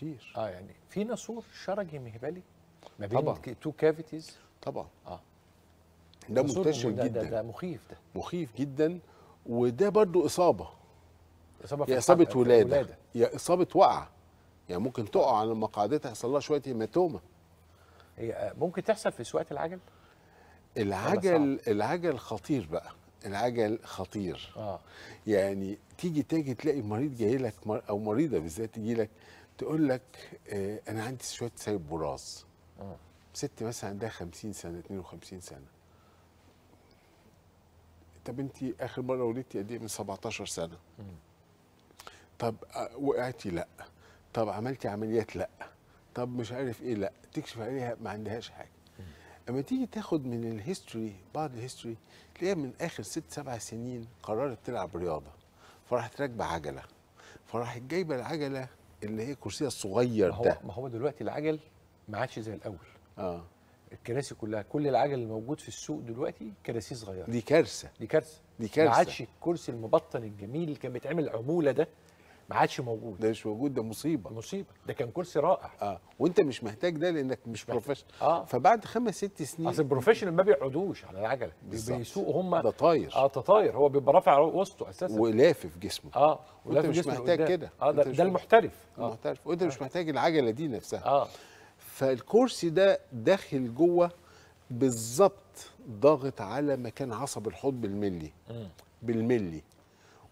كتير اه يعني في نسور شرجي مهبلي ما بين تو كافيتيز طبعا اه ده منتشر جدا ده, ده مخيف ده مخيف جدا وده برضو اصابه اصابه في اصابه ولاده, ولاده يا اصابه وقعه يعني ممكن تقع على مقعدتها تحصل لها شويه هيماتوما هي آه، ممكن تحصل في سواقه العجل العجل العجل خطير بقى العجل خطير آه. يعني تيجي تيجي تلاقي مريض جاي لك او مريضه بالذات تجي لك تقول لك آه انا عندي شويه سايب براز آه. ست مثلا عندها 50 سنه 52 سنه طب انت اخر مره ولدتي قد ايه من 17 سنه م. طب آه، وقعتي لا طب عملتي عمليات لا طب مش عارف ايه لا تكشف عليها ما عندهاش حاجه لما تيجي تاخد من الهيستوري بعض الهيستوري تلاقيها من اخر ست سبع سنين قررت تلعب رياضه فراحت راكبه عجله فراحت جايبه العجله اللي هي كرسيها الصغير ده ما هو دلوقتي العجل ما عادش زي الاول اه الكراسي كلها كل العجل اللي موجود في السوق دلوقتي كراسي صغيره دي كارثه دي كارثه دي كارثه ما عادش الكرسي المبطن الجميل اللي كان بيتعمل عموله ده ما عادش موجود ده مش موجود ده مصيبه مصيبه ده كان كرسي رائع اه وانت مش محتاج ده لانك مش بروفيشنال آه. فبعد خمس ست سنين اصل البروفيشنال ما بيقعدوش على العجله بيسوقوا هم ده طاير اه ده طاير هو بيبقى رافع وسطه اساسا ولافف جسمه اه ولافف وانت مش محتاج كده اه ده, ده المحترف آه. المحترف وانت آه. مش محتاج العجله دي نفسها اه فالكرسي ده داخل جوه بالظبط ضاغط على مكان عصب الحوض بالملي م. بالملي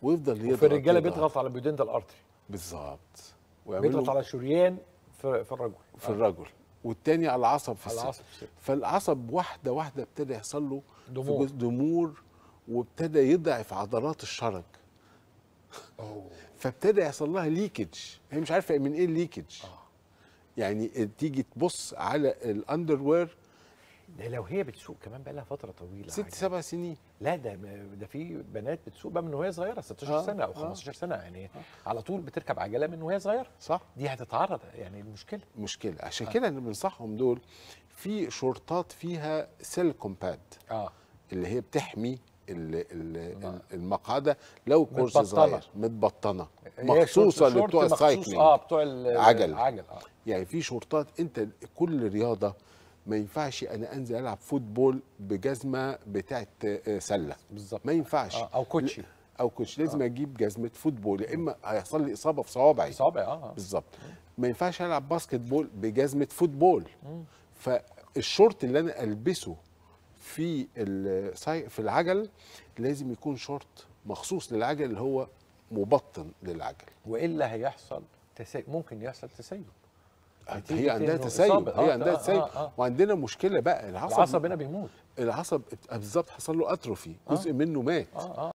ويفضل يضغط في الرجاله بيضغط على ده الارتري بالظبط بيضغط على الشريان في, في الرجل في الرجل والتاني على العصب في الست. العصب فالعصب واحده واحده ابتدى يحصل له دمور, دمور وابتدى يضعف عضلات الشرج فابتدى يحصل لها ليكج هي مش عارفه من ايه الليكج آه. يعني تيجي تبص على الاندر وير ده لو هي بتسوق كمان بقى لها فتره طويله ست سبع سنين لا ده ده في بنات بتسوق بقى من وهي صغيره 16 آه سنه او 15 آه سنه يعني آه على طول بتركب عجله من وهي صغيره صح دي هتتعرض يعني المشكله مشكله عشان آه كده اللي بنصحهم دول في شرطات فيها سيل كومباد اه اللي هي بتحمي اه. المقعده لو كورس متبطنة. صغير متبطنه مخصوصه لبتوع السايكلينج اه بتوع العجل عجل آه. يعني في شرطات انت كل رياضه ما ينفعش انا انزل العب فوتبول بجزمه بتاعت آه، سله بالظبط ما ينفعش آه، او كوتشي او كوتشي آه. لازم آه. اجيب جزمه فوتبول يا اما هيحصل لي اصابه في صوابعي صوابعي اه بالظبط ما ينفعش العب باسكت بول بجزمه فوتبول فالشورت اللي انا البسه في في العجل لازم يكون شورت مخصوص للعجل اللي هو مبطن للعجل والا هيحصل تسي... ممكن يحصل تسيب هي عندها تسيب هي آه، عندها آه، تسيب آه، وعندنا مشكله بقى العصب العصب هنا بيموت العصب بالظبط حصل له اتروفي جزء منه مات